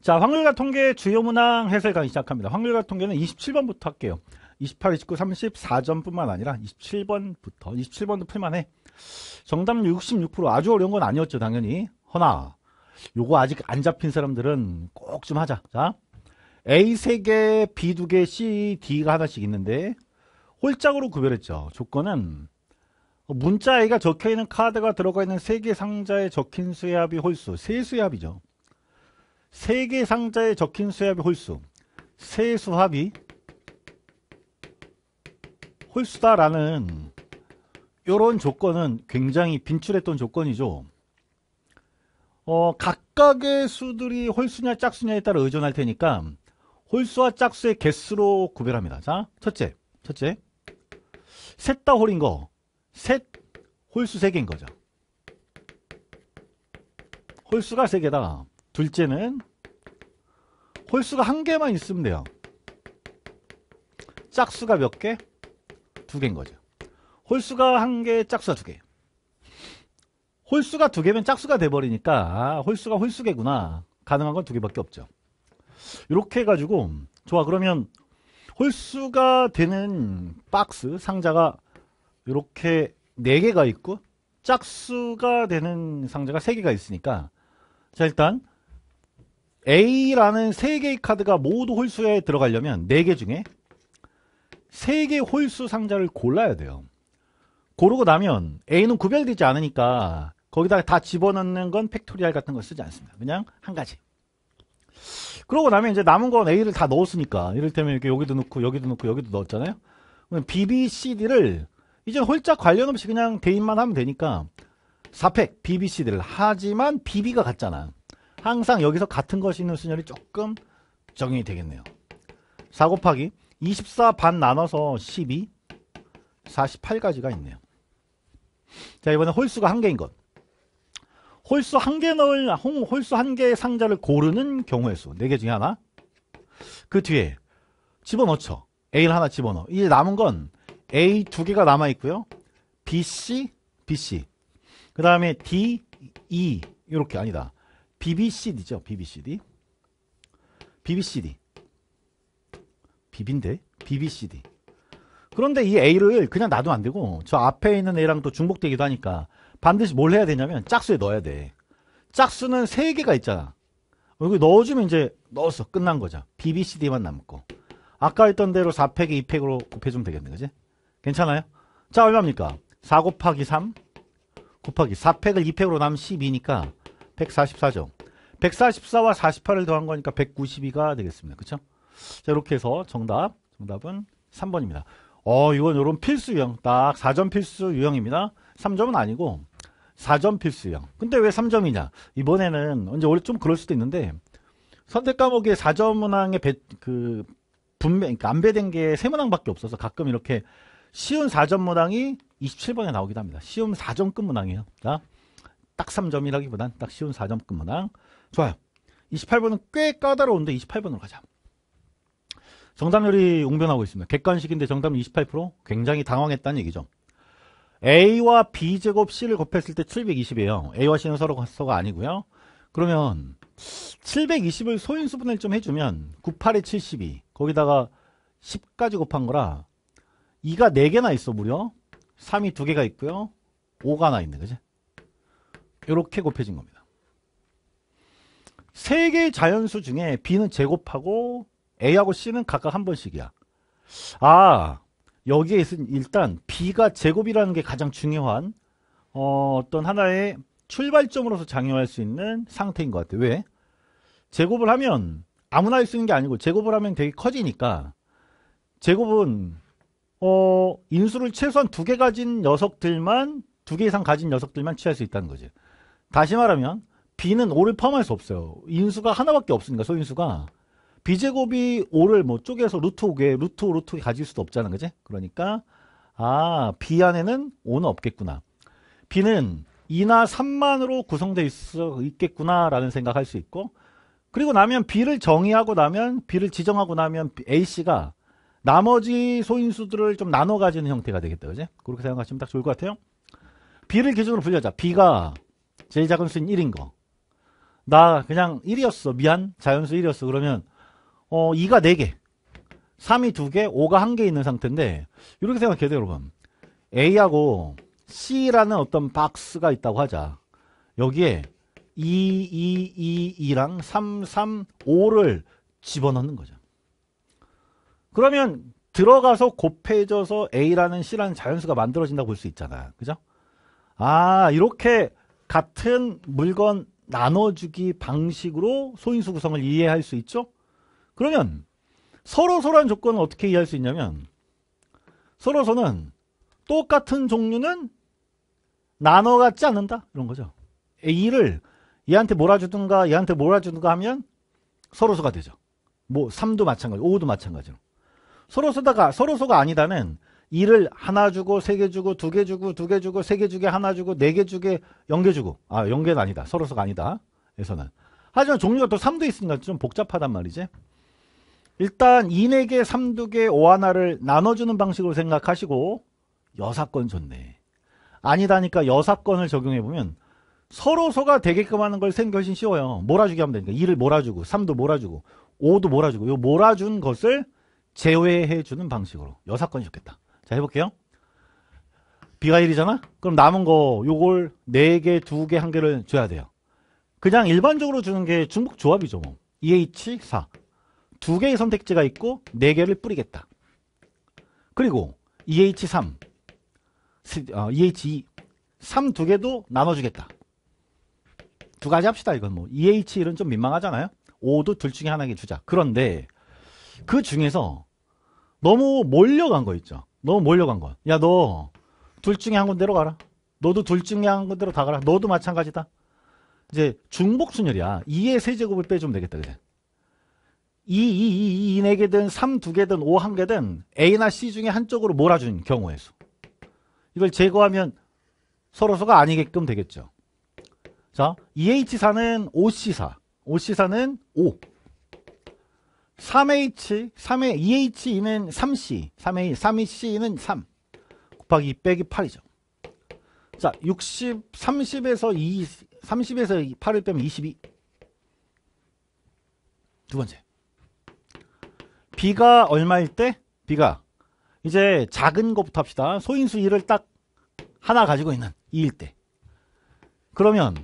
자, 황률과 통계 주요 문항 해설 강의 시작합니다. 황률과 통계는 27번부터 할게요. 28, 29, 30, 4점뿐만 아니라 27번부터, 27번도 풀만해. 정답 66% 아주 어려운 건 아니었죠, 당연히. 허나, 요거 아직 안 잡힌 사람들은 꼭 좀 하자. 자, A 3개, B 2개, C, D가 하나씩 있는데, 홀짝으로 구별했죠. 조건은, 문자 A가 적혀있는 카드가 들어가 있는 3개 상자에 적힌 수의 합이 홀수, 세수의 합이죠. 세개 상자에 적힌 수합의 홀수 세 수합이 홀수다라는 이런 조건은 굉장히 빈출했던 조건이죠. 어, 각각의 수들이 홀수냐 짝수냐에 따라 의존할 테니까 홀수와 짝수의 개수로 구별합니다. 자, 첫째, 첫째, 셋다 홀인 거, 셋 홀수 세 개인 거죠. 홀수가 세 개다. 둘째는 홀수가 한 개만 있으면 돼요. 짝수가 몇 개? 두 개인 거죠. 홀수가 한 개, 짝수가 두 개. 홀수가 두 개면 짝수가 돼버리니까 아, 홀수가 홀수개구나. 가능한 건 두 개밖에 없죠. 이렇게 해가지고 좋아 그러면 홀수가 되는 박스 상자가 이렇게 네개가 있고 짝수가 되는 상자가 세개가 있으니까 자 일단 A라는 3개의 카드가 모두 홀수에 들어가려면 4개 중에 3개 홀수 상자를 골라야 돼요. 고르고 나면 A는 구별되지 않으니까 거기다가 다 집어넣는 건 팩토리알 같은 걸 쓰지 않습니다. 그냥 한 가지. 그러고 나면 이제 남은 건 A를 다 넣었으니까 이를테면 이렇게 여기도 넣고 여기도 넣고 여기도 넣었잖아요. 그럼 B, B, C, D를 이제 홀짝 관련 없이 그냥 대입만 하면 되니까 4팩 B, B, C, D를 하지만 BB가 같잖아. 항상 여기서 같은 것이 있는 순열이 조금 적용이 되겠네요. 4 곱하기 24 반 나눠서 12 48가지가 있네요. 자 이번에 홀수가 한 개인 것. 홀수 한 개 넣을 홀수 한 개의 상자를 고르는 경우의 수. 네 개 중에 하나. 그 뒤에 집어넣죠. A를 하나 집어넣어. 이제 남은 건 A 두 개가 남아 있고요. B, C, B, C. 그 다음에 D, E 이렇게 아니다. BBCD죠. BBCD. BBCD. BB인데? BBCD. 그런데 이 A를 그냥 놔도 안 되고 저 앞에 있는 A랑 또 중복되기도 하니까 반드시 뭘 해야 되냐면 짝수에 넣어야 돼. 짝수는 3개가 있잖아. 여기 어, 넣어주면 이제 넣었어. 끝난 거죠. BBCD만 남고. 아까 했던 대로 4팩에 2팩으로 곱해주면 되겠네. 그지? 괜찮아요? 자, 얼마입니까? 4 곱하기 3 곱하기 4팩을 2팩으로 남으면 12니까 144죠. 144와 48을 더한 거니까 192가 되겠습니다. 그렇죠? 자, 이렇게 해서 정답, 정답은 3번입니다. 어, 이건 요런 필수 유형, 딱 4점 필수 유형입니다. 3점은 아니고 4점 필수 유형. 근데 왜 3점이냐? 이번에는 언제 원래 좀 그럴 수도 있는데 선택 과목에 4점 문항에 배, 그 분배 그러니까 안배된 게 세 문항밖에 없어서 가끔 이렇게 쉬운 4점 문항이 27번에 나오기도 합니다. 쉬운 4점급 문항이에요. 자, 딱 3점이라기보단 딱 쉬운 4점급마당 좋아요 28번은 꽤 까다로운데 28번으로 가자 정답률이 웅변하고 있습니다 객관식인데 정답률 28% 굉장히 당황했다는 얘기죠 A와 B제곱 C를 곱했을 때 720이에요 A와 C는 서로 서가 아니고요 그러면 720을 소인수분을 좀 해주면 98에 72 거기다가 10까지 곱한 거라 2가 4개나 있어 무려 3이 2개가 있고요 5가 하나 있네 그지 이렇게 곱해진 겁니다. 세 개의 자연수 중에 B는 제곱하고 A하고 C는 각각 한 번씩이야. 아, 여기에 일단 B가 제곱이라는 게 가장 중요한 어, 어떤 하나의 출발점으로서 작용할수 있는 상태인 것 같아. 요 왜? 제곱을 하면 아무나 할 수 있는 게 아니고 제곱을 하면 되게 커지니까 제곱은 어, 인수를 최소한 두 개 가진 녀석들만 두 개 이상 가진 녀석들만 취할 수 있다는 거죠 다시 말하면 B는 5를 포함할 수 없어요. 인수가 하나밖에 없으니까 소인수가 B제곱이 5를 뭐 쪼개서 루트 5개, 루트 5, 루트 5개 가질 수도 없잖아. 그지? 그러니까 아 B 안에는 5는 없겠구나. B는 2나 3만으로 구성되어 있겠구나 라는 생각할 수 있고 그리고 나면 B를 정의하고 나면 B를 지정하고 나면 A씨가 나머지 소인수들을 좀 나눠 가지는 형태가 되겠다. 그지? 그렇게 생각하시면 딱 좋을 것 같아요. B를 기준으로 분류하자. B가 제일 작은 수인 1인 거. 나 그냥 1이었어. 미안. 자연수 1이었어. 그러면 어 2가 4개. 3이 2개, 5가 1개 있는 상태인데 이렇게 생각해도 여러분. A하고 C라는 어떤 박스가 있다고 하자. 여기에 2, 2, 2, 2랑 3, 3, 5를 집어넣는 거죠. 그러면 들어가서 곱해져서 A라는 C라는 자연수가 만들어진다고 볼 수 있잖아. 그죠? 아, 이렇게 같은 물건 나눠주기 방식으로 소인수 구성을 이해할 수 있죠? 그러면 서로 서로한 조건은 어떻게 이해할 수 있냐면 서로 서는 똑같은 종류는 나눠 갖지 않는다 이런 거죠. 이를 얘한테 몰아주든가 얘한테 몰아주든가 하면 서로 서가 되죠. 뭐 3도 마찬가지, 5도 마찬가지로. 서로 서다가 서로 서가 아니다는 일을 하나 주고 세 개 주고 두 개 주고 두 개 주고 세 개 주게 하나 주고 네 개 주게 연계 주고 아 연계는 아니다 서로서가 아니다 에서는 하지만 종류가 또 3도 있으니까 좀 복잡하단 말이지 일단 2네개 3두개 5하나를 나눠주는 방식으로 생각하시고 여사건 좋네 아니다니까 여사건을 적용해보면 서로서가 되게끔 하는 걸 생각이 훨씬 쉬워요 몰아주기 하면 되니까 1을 몰아주고 3도 몰아주고 5도 몰아주고 요 몰아준 것을 제외해주는 방식으로 여사건이 좋겠다 자 해볼게요. 비가 1이잖아? 그럼 남은 거 요걸 4개, 2개, 1개를 줘야 돼요. 그냥 일반적으로 주는 게 중복 조합이죠. 뭐. EH 4. 두 개의 선택지가 있고 4개를 뿌리겠다. 그리고 EH 3. 어, EH 2. 3두 개도 나눠주겠다. 두 가지 합시다 이건 뭐 EH 1은 좀 민망하잖아요. 5도 둘 중에 하나게 주자. 그런데 그 중에서 너무 몰려간 거 있죠. 너 몰려간 거 야, 야, 너 둘 중에 한 군데로 가라. 너도 둘 중에 한 군데로 다 가라. 너도 마찬가지다. 이제 중복순열이야. 2의 세제곱을 빼주면 되겠다. 그래. 2, 2, 2, 2, 2, 4개든 3, 2개든 5, 1개든 A나 C 중에 한쪽으로 몰아준 경우에서 이걸 제거하면 서로서가 아니게끔 되겠죠. 자, 2 e h 4는 OC4, OC4는 5. 3H, 3 h 2H는 3C, 3 h 3C는 3 곱하기 2 빼기 8이죠. 자, 60, 30에서 2, 30에서 8을 빼면 22. 두 번째. B가 얼마일 때? B가 이제 작은 것부터 합시다. 소인수 1을 딱 하나 가지고 있는 2일 때. 그러면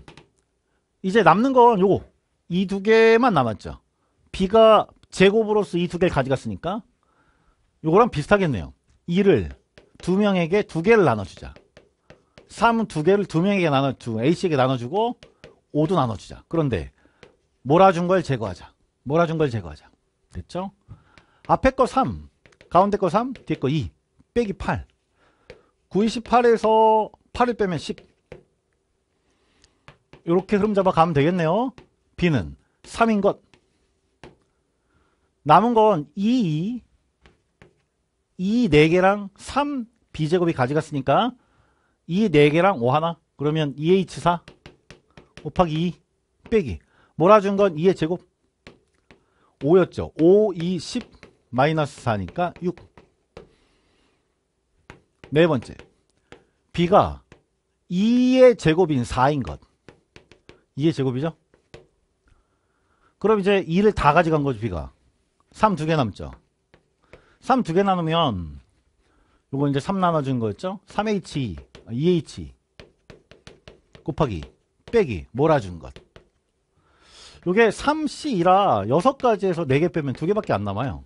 이제 남는 건 요거. 2두 개만 남았죠. B가 제곱으로서 이 두 개를 가져갔으니까 이거랑 비슷하겠네요. 2를 두 명에게 두 개를 나눠주자. 3은 두 개를 두 명에게 나눠주고 A씨에게 나눠주고 5도 나눠주자. 그런데 몰아준 걸 제거하자. 몰아준 걸 제거하자. 됐죠? 앞에 거 3, 가운데 거 3, 뒤에 거 2, 빼기 8. 9, 28에서 8을 빼면 10. 이렇게 흐름 잡아 가면 되겠네요. B는 3인 것. 남은 건 2, 2, 2 4개랑 3 B제곱이 가져갔으니까 2 4개랑 5 하나 그러면 2H4 곱하기 2 빼기 몰아준 건 2의 제곱 5였죠 5, 2, 10 마이너스 4니까 6 네번째 B가 2의 제곱인 4인 것 2의 제곱이죠 그럼 이제 2를 다 가져간 거죠 B가 3두개 남죠. 3 두 개 나누면 요거 이제 3 나눠준 거였죠? 3H, 2H e, e 곱하기 빼기 몰아준 것. 요게 3C라 6가지에서 4개 빼면 2개밖에 안 남아요.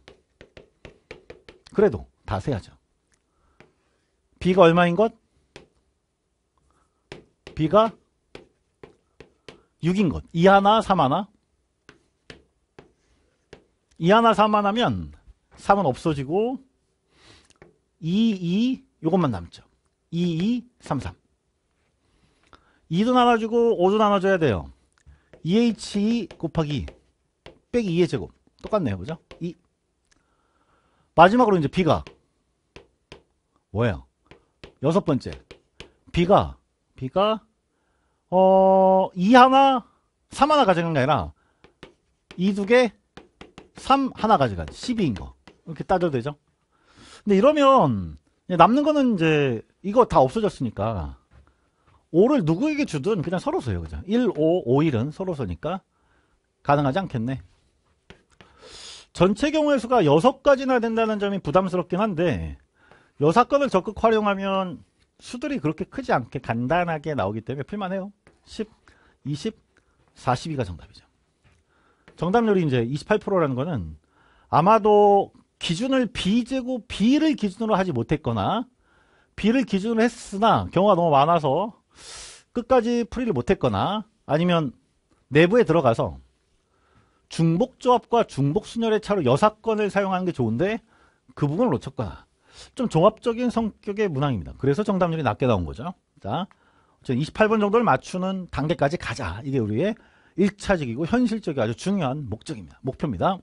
그래도 다 세야죠. B가 얼마인 것? B가 6인 것. 2 하나, 3 하나. 2 하나 3만 하면 3은 없어지고 2, 2 요것만 남죠. 2, 2, 3, 3. 2도 나눠주고 5도 나눠줘야 돼요. 2h e e 곱하기 빼기 2의 제곱. 똑같네요. 그죠? 2. 마지막으로 이제 b가 뭐예요? 여섯 번째. b가 b가 어, 2 하나, 3 하나 가져간 게 아니라 2 두 개, 3 하나 가져가지 12인 거 이렇게 따져도 되죠 근데 이러면 남는 거는 이제 이거 다 없어졌으니까 5를 누구에게 주든 그냥 서로 써요 그죠 1, 5, 5, 1은 서로 서니까 가능하지 않겠네 전체 경우의 수가 6가지나 된다는 점이 부담스럽긴 한데 요 사건을 적극 활용하면 수들이 그렇게 크지 않게 간단하게 나오기 때문에 풀만해요 10, 20, 42가 정답이죠 정답률이 이제 28%라는 거는 아마도 기준을 B제곱 B를 기준으로 하지 못했거나 B를 기준으로 했으나 경우가 너무 많아서 끝까지 풀이를 못했거나 아니면 내부에 들어가서 중복조합과 중복순열의 차로 여사건을 사용하는 게 좋은데 그 부분을 놓쳤거나 좀 종합적인 성격의 문항입니다. 그래서 정답률이 낮게 나온 거죠. 자, 28번 정도를 맞추는 단계까지 가자. 이게 우리의 일차적이고 현실적이 아주 중요한 목적입니다. 목표입니다.